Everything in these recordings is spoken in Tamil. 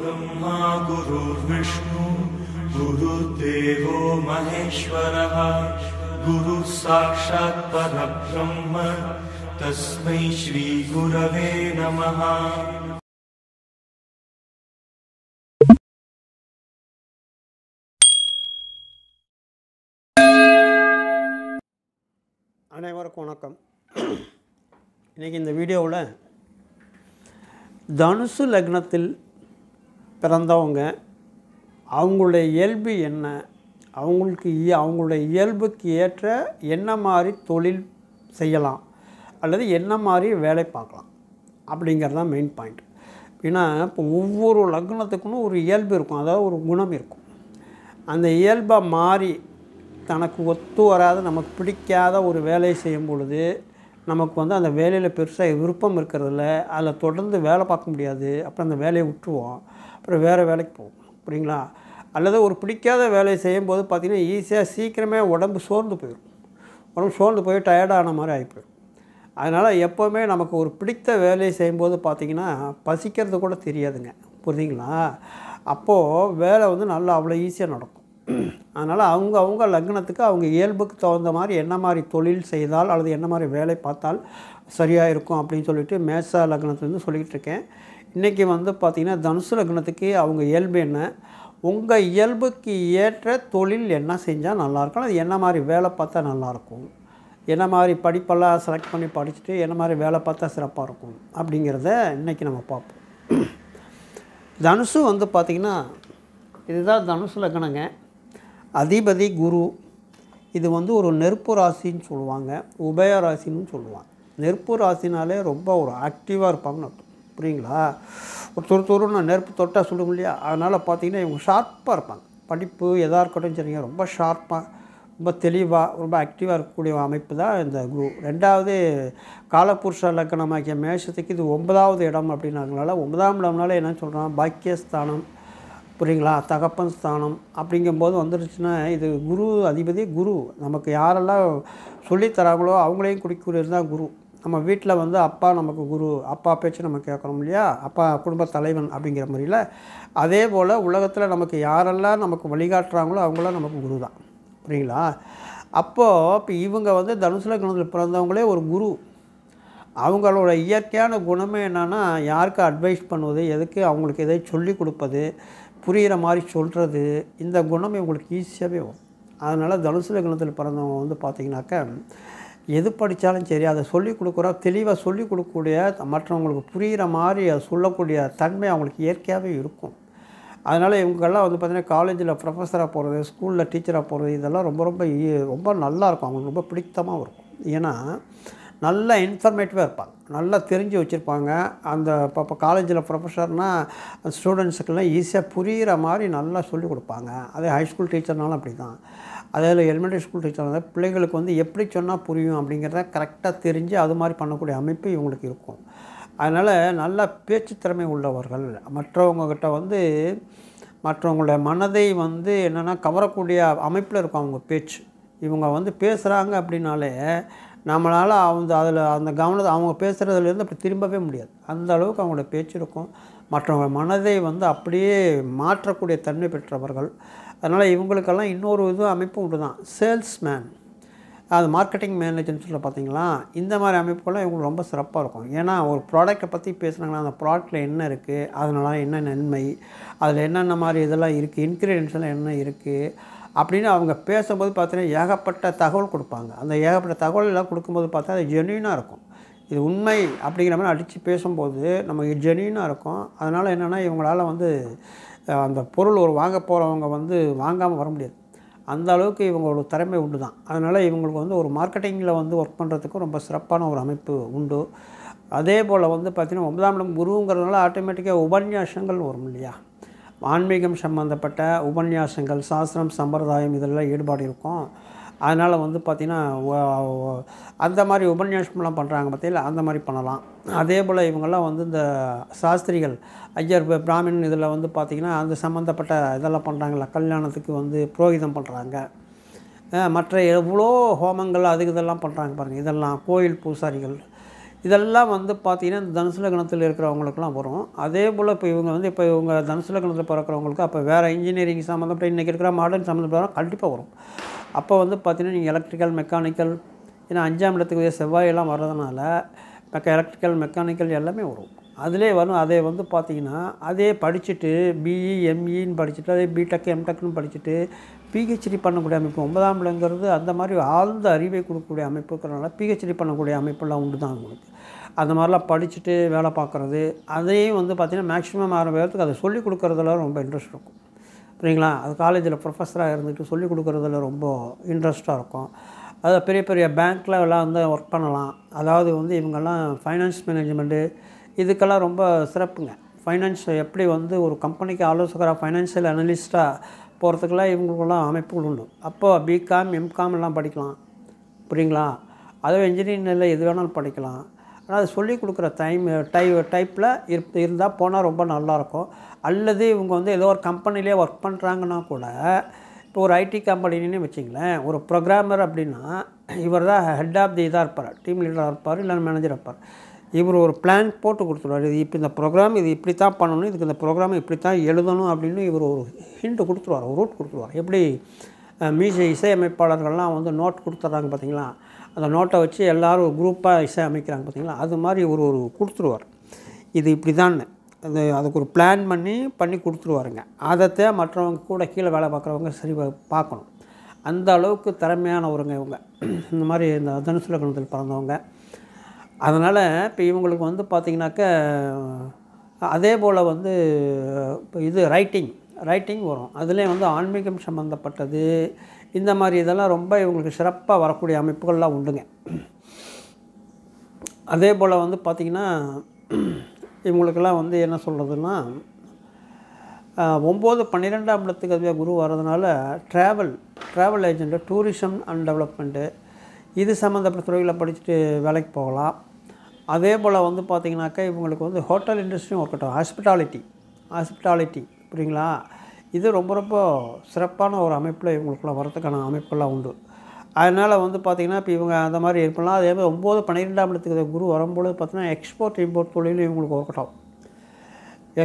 ब्रह्मा गुरुर्विष्णु गुरुर्देवो महेश्वरः गुरुः साक्षात् परब्रह्म तस्मै श्रीगुरवे नमः அனைவருக்கும் வணக்கம் இன்றைக்கி இந்த வீடியோவில் தனுசு லக்னத்தில் பிறந்தவங்க அவங்களுடைய இயல்பு என்ன அவங்களுக்கு அவங்களுடைய இயல்புக்கு ஏற்ற என்ன மாதிரி தொழில் செய்யலாம் அல்லது என்ன மாதிரி வேலை பார்க்கலாம் அப்படிங்கிறது தான் மெயின் பாயிண்ட் ஏன்னா இப்போ ஒவ்வொரு லக்னத்துக்குன்னு ஒரு இயல்பு இருக்கும் அதாவது ஒரு குணம் இருக்கும் அந்த இயல்பை மாறி தனக்கு ஒத்து வராத நமக்கு பிடிக்காத ஒரு வேலையை செய்யும் பொழுது நமக்கு வந்து அந்த வேலையில் பெருசாக விருப்பம் இருக்கிறதில்ல அதில் தொடர்ந்து வேலை பார்க்க முடியாது அப்புறம் அந்த வேலையை விட்டுருவோம் அப்புறம் வேறு வேலைக்கு போவோம் புரியுங்களா அல்லது ஒரு பிடிக்காத வேலையை செய்யும்போது பார்த்திங்கன்னா ஈஸியாக சீக்கிரமே உடம்பு சோர்ந்து போயிடும் உடம்பு சோர்ந்து போய் டயர்டான மாதிரி ஆகி போயிடும் அதனால் எப்போவுமே நமக்கு ஒரு பிடித்த வேலையை செய்யும்போது பார்த்திங்கன்னா பசிக்கிறது கூட தெரியாதுங்க புரியுதுங்களா அப்போது வேலை வந்து நல்லா அவ்வளோ ஈஸியாக நடக்கும் அதனால் அவங்க அவங்க லக்னத்துக்கு அவங்க இயல்புக்கு தகுந்த மாதிரி என்ன மாதிரி தொழில் செய்தால் அல்லது என்ன மாதிரி வேலை பார்த்தால் சரியாக இருக்கும் அப்படின்னு சொல்லிட்டு மேச லக்னத்துலேருந்து சொல்லிக்கிட்டு இருக்கேன் இன்றைக்கி வந்து பார்த்திங்கன்னா தனுசு லக்னத்துக்கு அவங்க இயல்பு என்ன உங்கள் இயல்புக்கு ஏற்ற தொழில் என்ன செஞ்சால் நல்லாயிருக்கும் அது என்ன மாதிரி வேலை பார்த்தா நல்லாயிருக்கும் என்ன மாதிரி படிப்பெல்லாம் செலக்ட் பண்ணி படிச்சுட்டு என்ன மாதிரி வேலை பார்த்தா சிறப்பாக இருக்கும் அப்படிங்கிறத இன்றைக்கி நம்ம பார்ப்போம் தனுசு வந்து பார்த்திங்கன்னா இதுதான் தனுசு லக்னங்க அதிபதி குரு இது வந்து ஒரு நெருப்பு ராசின்னு சொல்லுவாங்க உபய ராசின்னு சொல்லுவாங்க நெருப்பு ராசினாலே ரொம்ப ஒரு ஆக்டிவாக இருப்பாங்கன்னு அர்த்தம் புரியுங்களா ஒரு துரு நான் நெருப்பு தொட்டால் சொல்ல இல்லையா அதனால் பார்த்திங்கன்னா இவங்க ஷார்ப்பாக இருப்பாங்க படிப்பு எதாக இருக்கட்டும் சரிங்க ரொம்ப ஷார்ப்பாக ரொம்ப தெளிவாக ரொம்ப ஆக்டிவாக இருக்கக்கூடிய அமைப்பு தான் இந்த குரு ரெண்டாவது காலபுருஷ லக்கணமாக்கிய மேஷத்துக்கு இது ஒன்பதாவது இடம் அப்படின்னாங்களால ஒன்பதாம் இடம்னால என்ன சொல்கிறான் பாக்கியஸ்தானம் புரியுங்களா தகப்பன் ஸ்தானம் அப்படிங்கும்போது வந்துருச்சுன்னா இது குரு அதிபதி குரு நமக்கு யாரெல்லாம் சொல்லித்தராங்களோ அவங்களையும் குறிக்கிறது தான் குரு நம்ம வீட்டில் வந்து அப்பா நமக்கு குரு அப்பா பேச்சு நம்ம கேட்குறோம் இல்லையா அப்பா குடும்ப தலைவன் அப்படிங்கிற மாதிரியில் அதே போல் உலகத்தில் நமக்கு யாரெல்லாம் நமக்கு வழிகாட்டுறாங்களோ அவங்களாம் நமக்கு குரு தான் புரியுங்களா அப்போது இப்போ இவங்க வந்து தனுசுல லக்னத்தில் பிறந்தவங்களே ஒரு குரு அவங்களோட இயற்கையான குணமே என்னென்னா யாருக்கு அட்வைஸ் பண்ணுவது எதுக்கு அவங்களுக்கு எதை சொல்லி கொடுப்பது புரிகிற மாதிரி சொல்கிறது இந்த குணம் இவங்களுக்கு ஈஸியாகவே வரும் அதனால் தனுசுல குணத்தில் பிறந்தவங்க வந்து பார்த்திங்கனாக்கா எது படித்தாலும் சரி அதை சொல்லிக் கொடுக்குறா தெளிவாக சொல்லிக் கொடுக்கக்கூடிய மற்றவங்களுக்கு புரிகிற மாதிரி அதை சொல்லக்கூடிய தன்மை அவங்களுக்கு இயற்கையாகவே இருக்கும் அதனால் இவங்கெல்லாம் வந்து பார்த்திங்கன்னா காலேஜில் ப்ரொஃபஸராக போகிறது ஸ்கூலில் டீச்சராக போகிறது இதெல்லாம் ரொம்ப ரொம்ப ரொம்ப நல்லாயிருக்கும் அவங்களுக்கு ரொம்ப பிடித்தமாக இருக்கும் ஏன்னா நல்லா இன்ஃபர்மேட்டிவாக இருப்பாங்க நல்லா தெரிஞ்சு வச்சுருப்பாங்க அந்த இப்போ இப்போ காலேஜில் ப்ரொஃபஸர்னால் ஸ்டூடெண்ட்ஸுக்கெல்லாம் ஈஸியாக புரிகிற மாதிரி நல்லா சொல்லிக் கொடுப்பாங்க அதே ஹைஸ்கூல் டீச்சர்னாலும் அப்படி தான் அதே எலிமெண்ட்ரி ஸ்கூல் டீச்சர் வந்து பிள்ளைகளுக்கு வந்து எப்படி சொன்னால் புரியும் அப்படிங்கிறத கரெக்டாக தெரிஞ்சு அது மாதிரி பண்ணக்கூடிய அமைப்பு இவங்களுக்கு இருக்கும் அதனால் நல்லா பேச்சு திறமை உள்ளவர்கள் மற்றவங்கக்கிட்ட வந்து மற்றவங்களுடைய மனதை வந்து என்னென்னா கவரக்கூடிய அமைப்பில் இருக்கும் அவங்க பேச்சு இவங்க வந்து பேசுகிறாங்க அப்படின்னாலே நம்மளால் அவங்க அதில் அந்த கவனத்தை அவங்க பேசுகிறதுலேருந்து அப்படி திரும்பவே முடியாது அந்த அளவுக்கு அவங்களோட பேச்சு இருக்கும் மற்றவங்க மனதை வந்து அப்படியே மாற்றக்கூடிய தன்மை பெற்றவர்கள் அதனால் இவங்களுக்கெல்லாம் இன்னொரு இது அமைப்பு உண்டு தான் சேல்ஸ்மேன் அது மார்க்கெட்டிங் மேனேஜர்னு சொல்ல பார்த்தீங்களா இந்த மாதிரி அமைப்புகள்லாம் இவங்களுக்கு ரொம்ப சிறப்பாக இருக்கும் ஏன்னா ஒரு ப்ராடக்ட்டை பற்றி பேசுனாங்கன்னா அந்த ப்ராடக்ட்டில் என்ன இருக்குது அதனால் என்ன நன்மை அதில் என்னென்ன மாதிரி இதெல்லாம் இருக்குது இன்க்ரீடியன்ஸ் எல்லாம் என்ன இருக்குது அப்படின்னு அவங்க பேசும்போது பார்த்தீங்கன்னா ஏகப்பட்ட தகவல் கொடுப்பாங்க அந்த ஏகப்பட்ட தகவல் எல்லாம் கொடுக்கும்போது பார்த்தா அது ஜென்யூனாக இருக்கும் இது உண்மை அப்படிங்கிற மாதிரி அடித்து பேசும்போது நமக்கு ஜென்யூனாக இருக்கும் அதனால் என்னென்னா இவங்களால் வந்து அந்த பொருள் ஒரு வாங்க போகிறவங்க வந்து வாங்காமல் வர முடியாது அந்த அளவுக்கு இவங்களோட திறமை உண்டு தான் அதனால் இவங்களுக்கு வந்து ஒரு மார்க்கெட்டிங்கில் வந்து ஒர்க் பண்ணுறதுக்கு ரொம்ப சிறப்பான ஒரு அமைப்பு உண்டு அதே போல் வந்து பார்த்திங்கன்னா ஒன்பதாம் இடம் குருங்கிறதுனால ஆட்டோமேட்டிக்காக உபன்யாசங்கள் வரும் இல்லையா ஆன்மீகம் சம்மந்தப்பட்ட உபன்யாசங்கள் சாஸ்திரம் சம்பிரதாயம் இதெல்லாம் ஈடுபாடு இருக்கும் அதனால் வந்து பார்த்திங்கன்னா அந்த மாதிரி உபன்யாசம்லாம் பண்ணுறாங்க பார்த்தீங்களா அந்த மாதிரி பண்ணலாம் அதே போல் இவங்கெல்லாம் வந்து இந்த சாஸ்திரிகள் ஐயர் பிராமின் இதில் வந்து பார்த்திங்கன்னா அந்த சம்மந்தப்பட்ட இதெல்லாம் பண்ணுறாங்களா கல்யாணத்துக்கு வந்து புரோகிதம் பண்ணுறாங்க மற்ற எவ்வளோ ஹோமங்கள் அதுக்கு இதெல்லாம் பண்ணுறாங்க பாருங்கள் இதெல்லாம் கோயில் பூசாரிகள் இதெல்லாம் வந்து பார்த்திங்கன்னா இந்த தனுசுல கணத்தில் இருக்கிறவங்களுக்குலாம் வரும் அதே போல் இப்போ இவங்க வந்து இப்போ இவங்க தனுசுல கணத்தில் பிறக்கிறவங்களுக்கு அப்போ வேறு இன்ஜினியரிங் சம்மந்தப்பட்ட இன்றைக்கி இருக்கிற மாடர்ன் சம்மந்தப்பட்ட கண்டிப்பாக வரும் அப்போ வந்து பார்த்திங்கன்னா நீங்கள் எலக்ட்ரிக்கல் மெக்கானிக்கல் ஏன்னா அஞ்சாம் இடத்துக்கு செவ்வாயெல்லாம் வர்றதுனால மெக்க எலக்ட்ரிக்கல் மெக்கானிக்கல் எல்லாமே வரும் அதிலே வரும் அதே வந்து பார்த்திங்கன்னா அதே படிச்சுட்டு பிஇ எம்இன்னு e, e படிச்சுட்டு அதே பிடெக் எம்டெக்னு படிச்சுட்டு பிஹெச்டி பண்ணக்கூடிய அமைப்பு ஒன்பதாம் இடங்கிறது அந்த மாதிரி ஆழ்ந்த அறிவை கொடுக்கக்கூடிய அமைப்புக்கிறனால பிஹெச்டி பண்ணக்கூடிய அமைப்பெல்லாம் உண்டு தான் உங்களுக்கு அந்த மாதிரிலாம் படிச்சுட்டு வேலை பார்க்குறது அதையும் வந்து பார்த்திங்கன்னா மேக்ஸிமம் ஆறு பேர்த்துக்கு அதை சொல்லிக் கொடுக்குறதுல ரொம்ப இன்ட்ரெஸ்ட் இருக்கும் சரிங்களா அது காலேஜில் ப்ரொஃபஸராக இருந்துட்டு சொல்லிக் கொடுக்குறதுல ரொம்ப இன்ட்ரெஸ்ட்டாக இருக்கும் அதை பெரிய பெரிய பேங்க்கில் எல்லாம் வந்து ஒர்க் பண்ணலாம் அதாவது வந்து இவங்கெல்லாம் ஃபைனான்ஸ் மேனேஜ்மெண்ட்டு இதுக்கெல்லாம் ரொம்ப சிறப்புங்க ஃபைனான்ஸ் எப்படி வந்து ஒரு கம்பெனிக்கு ஆலோசகராக ஃபைனான்ஷியல் அனலிஸ்ட்டாக போகிறதுக்கெல்லாம் இவங்களுக்கெல்லாம் அமைப்புகள் உண்டு அப்போது பிகாம் எம்காம் எல்லாம் படிக்கலாம் புரியுங்களா அதுவும் இன்ஜினியரிங் இல்லை எது வேணாலும் படிக்கலாம் அதை சொல்லி கொடுக்குற டைம் டை டைப்பில் இருப் இருந்தால் போனால் ரொம்ப நல்லாயிருக்கும் அல்லது இவங்க வந்து ஏதோ ஒரு கம்பெனிலே ஒர்க் பண்ணுறாங்கன்னா கூட இப்போ ஒரு ஐடி கம்பெனின்னு வச்சிங்களேன் ஒரு ப்ரோக்ராமர் அப்படின்னா இவர் தான் ஹெட் ஆஃப் தி இதாக இருப்பார் டீம் லீடராக இருப்பார் இல்லை மேனேஜர் இருப்பார் இவர் ஒரு பிளான் போட்டு கொடுத்துருவார் இது இப்போ இந்த ப்ரோக்ராம் இது இப்படி தான் பண்ணணும் இதுக்கு இந்த ப்ரோக்ராம் இப்படி தான் எழுதணும் அப்படின்னு இவர் ஒரு ஹிண்ட்டு கொடுத்துருவார் ஒரு ரூட் கொடுத்துருவார் எப்படி மியூசிக் இசையமைப்பாளர்கள்லாம் வந்து நோட் கொடுத்துட்றாங்க பார்த்தீங்களா அந்த நோட்டை வச்சு எல்லோரும் ஒரு குரூப்பாக இசை அமைக்கிறாங்க பார்த்தீங்களா அது மாதிரி ஒரு ஒரு கொடுத்துருவார் இது இப்படி தான் அது அதுக்கு ஒரு பிளான் பண்ணி பண்ணி கொடுத்துருவாருங்க அதைத்தே மற்றவங்க கூட கீழே வேலை பார்க்குறவங்க சரி பார்க்கணும் அந்த அளவுக்கு திறமையானவருங்க இவங்க இந்த மாதிரி இந்த தனுசு லக்னத்தில் பிறந்தவங்க அதனால் இப்போ இவங்களுக்கு வந்து பார்த்திங்கனாக்கா அதே போல் வந்து இது ரைட்டிங் ரைட்டிங் வரும் அதுலேயும் வந்து ஆன்மீகம் சம்மந்தப்பட்டது இந்த மாதிரி இதெல்லாம் ரொம்ப இவங்களுக்கு சிறப்பாக வரக்கூடிய அமைப்புகள்லாம் உண்டுங்க அதே போல் வந்து பார்த்திங்கன்னா இவங்களுக்கெல்லாம் வந்து என்ன சொல்கிறதுன்னா ஒம்பது பன்னிரெண்டாம் இடத்துக்கு அதுவே குரு வர்றதுனால travel travel agent tourism and development இது சம்மந்தப்பட்ட துறைகளை படிச்சுட்டு வேலைக்கு போகலாம் அதே போல் வந்து பார்த்திங்கனாக்கா இவங்களுக்கு வந்து ஹோட்டல் இண்டஸ்ட்ரியும் ஒர்க்கட்டும் ஹாஸ்பிட்டாலிட்டி ஹாஸ்பிட்டாலிட்டி புரியுங்களா இது ரொம்ப ரொம்ப சிறப்பான ஒரு அமைப்பில் இவங்களுக்குள்ள வரத்துக்கான அமைப்பெல்லாம் உண்டு அதனால் வந்து பார்த்திங்கன்னா இப்போ இவங்க அந்த மாதிரி இருக்கலாம் அதே மாதிரி ஒம்பது பன்னிரெண்டாம் இடத்துக்கு குரு வரும்பொழுது பார்த்திங்கன்னா எக்ஸ்போர்ட் இம்போர்ட் தொழிலும் இவங்களுக்கு ஒர்க் ஆகும்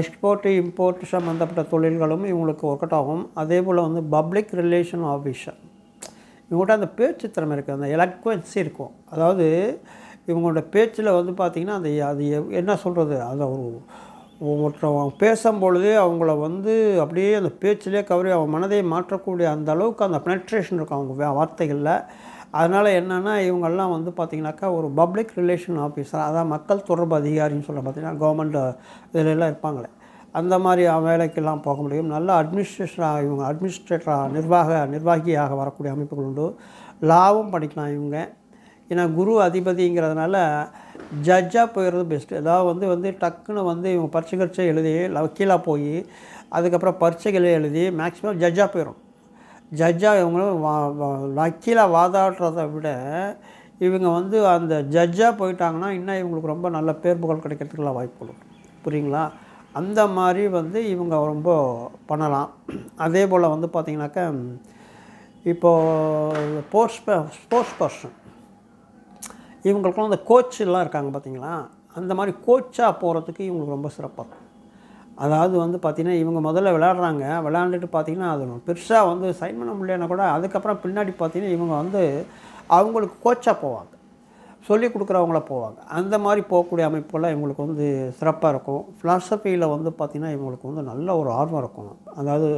எக்ஸ்போர்ட்டு இம்போர்ட் சம்மந்தப்பட்ட தொழில்களும் இவங்களுக்கு ஒர்க் ஆகும் அதே போல் வந்து பப்ளிக் ரிலேஷன் ஆஃபீஸர் இவங்கள்ட்ட அந்த பேச்சு திறமை இருக்குது அந்த எலக்வன்சி இருக்கும் அதாவது இவங்களோட பேச்சில் வந்து பார்த்திங்கன்னா அந்த அது என்ன சொல்கிறது அதை ஒரு அவன் பேசும்பொழுது அவங்கள வந்து அப்படியே அந்த பேச்சிலே கவரி அவன் மனதை மாற்றக்கூடிய அந்த அளவுக்கு அந்த பெனட்ரேஷன் இருக்கும் அவங்க வார்த்தைகளில் அதனால் என்னென்னா இவங்கெல்லாம் வந்து பார்த்திங்கனாக்கா ஒரு பப்ளிக் ரிலேஷன் ஆஃபீஸர் அதான் மக்கள் தொடர்பு அதிகாரின்னு சொல்ல பார்த்திங்கன்னா கவர்மெண்ட் இதிலெல்லாம் இருப்பாங்களே அந்த மாதிரி வேலைக்கெல்லாம் போக முடியும் நல்ல அட்மினிஸ்ட்ரேஷனாக இவங்க அட்மினிஸ்ட்ரேட்டராக நிர்வாக நிர்வாகியாக வரக்கூடிய அமைப்புகள் உண்டு லாவும் படிக்கலாம் இவங்க ஏன்னா குரு அதிபதிங்கிறதுனால ஜட்ஜாக போயிடுறது பெஸ்ட்டு ஏதாவது வந்து வந்து டக்குன்னு வந்து இவங்க பரீட்சை கரிச்சை எழுதி வக்கீலாக போய் அதுக்கப்புறம் பரீட்சைகளை எழுதி மேக்ஸிமம் ஜட்ஜாக போயிடும் ஜட்ஜாக இவங்களும் வக்கீலாக வாதாடுறத விட இவங்க வந்து அந்த ஜட்ஜாக போயிட்டாங்கன்னா இன்னும் இவங்களுக்கு ரொம்ப நல்ல பேர் புகழ் கிடைக்கிறதுக்குலாம் வாய்ப்பு புரியுங்களா அந்த மாதிரி வந்து இவங்க ரொம்ப பண்ணலாம் அதே போல் வந்து பார்த்திங்கனாக்கா இப்போது ஸ்போர்ட்ஸ் ஸ்போர்ட்ஸ் பர்சன் இவங்களுக்குலாம் அந்த கோச்செல்லாம் இருக்காங்க பார்த்திங்களா அந்த மாதிரி கோச்சாக போகிறதுக்கு இவங்களுக்கு ரொம்ப சிறப்பாக இருக்கும் அதாவது வந்து பார்த்திங்கன்னா இவங்க முதல்ல விளையாடுறாங்க விளையாண்டுட்டு பார்த்திங்கன்னா அது பெருசாக வந்து சைன் பண்ண முடியலன்னா கூட அதுக்கப்புறம் பின்னாடி பார்த்திங்கன்னா இவங்க வந்து அவங்களுக்கு கோச்சாக போவாங்க சொல்லி கொடுக்குறவங்கள போவாங்க அந்த மாதிரி போகக்கூடிய அமைப்புலாம் இவங்களுக்கு வந்து சிறப்பாக இருக்கும் ஃபிலாசபியில் வந்து பார்த்திங்கன்னா இவங்களுக்கு வந்து நல்ல ஒரு ஆர்வம் இருக்கும் அதாவது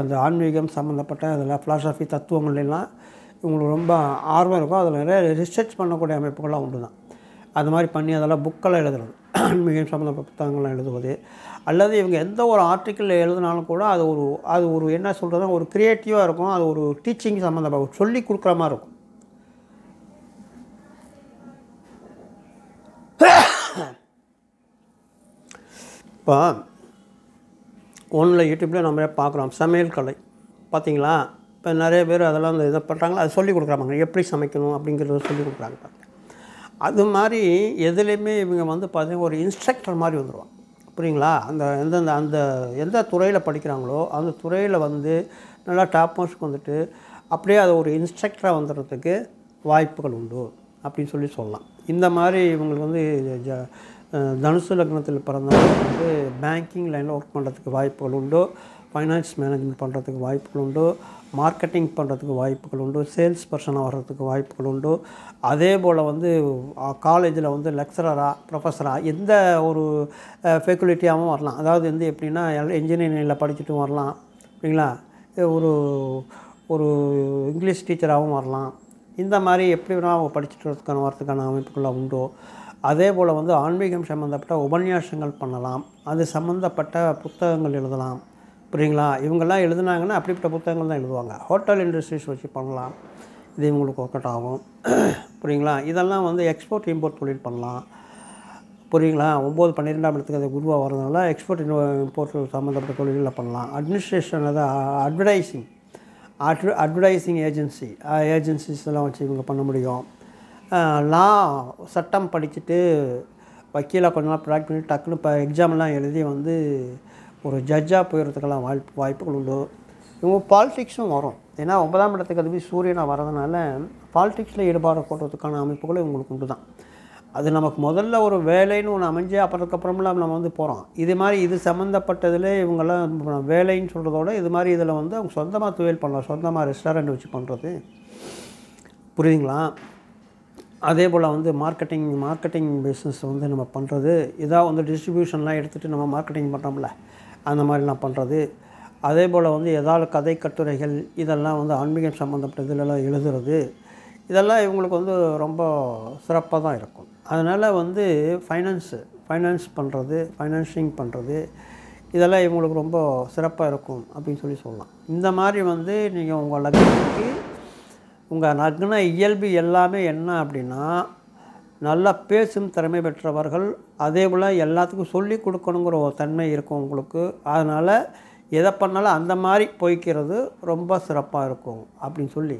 அந்த ஆன்மீகம் சம்மந்தப்பட்ட அதெல்லாம் ஃபிலாசபி தத்துவங்கள்லாம் இவங்களுக்கு ரொம்ப ஆர்வம் இருக்கும் அதில் நிறைய ரிசர்ச் பண்ணக்கூடிய அமைப்புகள்லாம் உண்டு தான் அது மாதிரி பண்ணி அதெல்லாம் புக்கெல்லாம் எழுதுறது ஆன்மீகம் சம்மந்தப்பட்ட புத்தகங்கள்லாம் எழுதுவது அல்லது இவங்க எந்த ஒரு ஆர்டிக்கிள் எழுதினாலும் கூட அது ஒரு அது ஒரு என்ன சொல்கிறதுனா ஒரு க்ரியேட்டிவாக இருக்கும் அது ஒரு டீச்சிங் சம்மந்தப்பட்ட சொல்லி கொடுக்குற மாதிரி இருக்கும் இப்போ ஒன்றில் யூடியூப்லேயே நம்ம பார்க்குறோம் சமையல் கலை பார்த்திங்களா இப்போ நிறைய பேர் அதெல்லாம் அந்த இதை பண்ணுறாங்களோ அதை சொல்லி கொடுக்குறாங்க எப்படி சமைக்கணும் அப்படிங்கிறத சொல்லி கொடுக்குறாங்க பாருங்கள் அது மாதிரி எதுலேயுமே இவங்க வந்து பார்த்திங்கன்னா ஒரு இன்ஸ்ட்ரக்டர் மாதிரி வந்துடுவாங்க புரியுங்களா அந்த எந்தெந்த அந்த எந்த துறையில் படிக்கிறாங்களோ அந்த துறையில் வந்து நல்லா டாப் மோஸ்ட்க்கு வந்துட்டு அப்படியே அதை ஒரு இன்ஸ்ட்ரக்டராக வந்துடுறதுக்கு வாய்ப்புகள் உண்டு அப்படின்னு சொல்லி சொல்லலாம் இந்த மாதிரி இவங்களுக்கு வந்து ஜ தனுசு லக்னத்தில் பிறந்தவங்க வந்து பேங்கிங் லைனில் ஒர்க் பண்ணுறதுக்கு வாய்ப்புகள் உண்டு ஃபைனான்ஸ் மேனேஜ்மெண்ட் பண்ணுறதுக்கு வாய்ப்புகள் உண்டு மார்க்கெட்டிங் பண்ணுறதுக்கு வாய்ப்புகள் உண்டு சேல்ஸ் பர்சனாக வர்றதுக்கு வாய்ப்புகள் உண்டு அதே போல் வந்து காலேஜில் வந்து லெக்சராக ப்ரொஃபஸராக எந்த ஒரு ஃபெக்குலிட்டியாகவும் வரலாம் அதாவது வந்து எப்படின்னா இன்ஜினியரிங்கில் படிச்சுட்டும் வரலாம் அப்படிங்களா ஒரு ஒரு இங்கிலீஷ் டீச்சராகவும் வரலாம் இந்த மாதிரி எப்படி வேணால் அவங்க படிச்சுட்டு வரதுக்கான வரத்துக்கான அமைப்புகளாக உண்டோ அதே போல் வந்து ஆன்மீகம் சம்மந்தப்பட்ட உபன்யாசங்கள் பண்ணலாம் அது சம்மந்தப்பட்ட புத்தகங்கள் எழுதலாம் புரியுங்களா இவங்கெல்லாம் எழுதுனாங்கன்னா அப்படிப்பட்ட புத்தகங்கள் தான் எழுதுவாங்க ஹோட்டல் இண்டஸ்ட்ரீஸ் வச்சு பண்ணலாம் இது இவங்களுக்கு ஒர்க்கட் ஆகும் புரியுங்களா இதெல்லாம் வந்து எக்ஸ்போர்ட் இம்போர்ட் தொழில் பண்ணலாம் புரியுங்களா ஒம்பது பன்னிரெண்டாம் இடத்துக்கு அது குருவாக வரதுனால எக்ஸ்போர்ட் இம்போர்ட் சம்மந்தப்பட்ட தொழிலில் பண்ணலாம் அட்மினிஸ்ட்ரேஷன் அது அட்வர்டைஸிங் அட்வ அட்வர்டைஸிங் ஏஜென்சி ஏஜென்சிஸ்லாம் வச்சு இவங்க பண்ண முடியும் லா சட்டம் படிச்சுட்டு வக்கீலாக கொஞ்ச நாள் ப்ராக்ட் பண்ணி டக்குன்னு இப்போ எக்ஸாம்லாம் எழுதி வந்து ஒரு ஜட்ஜாக போயிடுறதுக்கெல்லாம் வாய்ப்பு வாய்ப்புகள் உண்டு இவங்க பாலிடிக்ஸும் வரும் ஏன்னா ஒன்பதாம் இடத்துக்கு அதுவே சூரியனாக வரதுனால பாலிடிக்ஸில் ஈடுபாடு போடுறதுக்கான அமைப்புகளும் இவங்களுக்கு உண்டு தான் அது நமக்கு முதல்ல ஒரு வேலைன்னு ஒன்று அமைஞ்சு அப்புறத்துக்கப்புறமெல்லாம் நம்ம வந்து போகிறோம் இது மாதிரி இது சம்மந்தப்பட்டதில் இவங்கெல்லாம் வேலைன்னு சொல்கிறதோட இது மாதிரி இதில் வந்து அவங்க சொந்தமாக துவையல் பண்ணலாம் சொந்தமாக ரெஸ்டாரண்ட் வச்சு பண்ணுறது புரியுதுங்களா அதே போல் வந்து மார்க்கெட்டிங் மார்க்கெட்டிங் பிஸ்னஸ் வந்து நம்ம பண்ணுறது இதாக வந்து டிஸ்ட்ரிபியூஷன்லாம் எடுத்துகிட்டு நம்ம மார்க்கெட்டிங் பண்ணுறோம்ல அந்த மாதிரி நான் பண்ணுறது அதே போல் வந்து ஏதாவது கதை கட்டுரைகள் இதெல்லாம் வந்து ஆன்மீகம் சம்மந்தப்பட்ட இதிலெல்லாம் எழுதுறது இதெல்லாம் இவங்களுக்கு வந்து ரொம்ப சிறப்பாக தான் இருக்கும் அதனால் வந்து ஃபைனான்ஸு ஃபைனான்ஸ் பண்ணுறது ஃபைனான்சிங் பண்ணுறது இதெல்லாம் இவங்களுக்கு ரொம்ப சிறப்பாக இருக்கும் அப்படின்னு சொல்லி சொல்லலாம் இந்த மாதிரி வந்து நீங்கள் உங்கள் லக்னத்துக்கு உங்கள் லக்ன இயல்பு எல்லாமே என்ன அப்படின்னா நல்லா பேசும் திறமை பெற்றவர்கள் அதே போல் எல்லாத்துக்கும் சொல்லி கொடுக்கணுங்கிற ஒரு தன்மை இருக்கும் உங்களுக்கு அதனால் எதை பண்ணாலும் அந்த மாதிரி போய்க்கிறது ரொம்ப சிறப்பாக இருக்கும் அப்படின்னு சொல்லி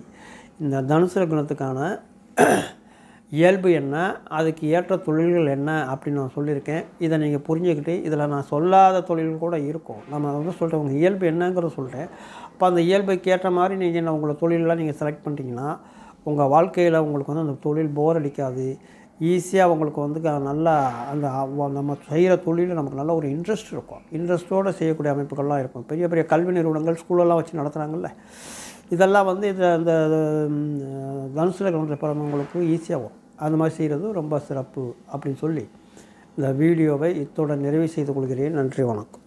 இந்த தனுசு லக்னத்துக்கான இயல்பு என்ன அதுக்கு ஏற்ற தொழில்கள் என்ன அப்படின்னு நான் சொல்லியிருக்கேன் இதை நீங்கள் புரிஞ்சுக்கிட்டு இதில் நான் சொல்லாத தொழில்கள் கூட இருக்கும் நம்ம அதை வந்து சொல்கிறேன் உங்கள் இயல்பு என்னங்கிறத சொல்லிட்டேன் அப்போ அந்த இயல்புக்கு ஏற்ற மாதிரி நீங்கள் என்ன உங்களை தொழிலெலாம் நீங்கள் செலக்ட் பண்ணிட்டீங்கன்னா உங்கள் வாழ்க்கையில் உங்களுக்கு வந்து அந்த தொழில் போர் அடிக்காது ஈஸியாக அவங்களுக்கு வந்து நல்லா அந்த நம்ம செய்கிற தொழிலில் நமக்கு நல்ல ஒரு இன்ட்ரெஸ்ட் இருக்கும் இன்ட்ரெஸ்ட்டோடு செய்யக்கூடிய அமைப்புகள்லாம் இருக்கும் பெரிய பெரிய கல்வி நிறுவனங்கள் ஸ்கூலெல்லாம் வச்சு நடத்துகிறாங்கல்ல இதெல்லாம் வந்து இது அந்த தனுசுல பிறந்தவங்களுக்கு ஈஸியாகும் அந்த மாதிரி செய்கிறது ரொம்ப சிறப்பு அப்படின்னு சொல்லி இந்த வீடியோவை இத்தோட நிறைவு செய்து கொள்கிறேன் நன்றி வணக்கம்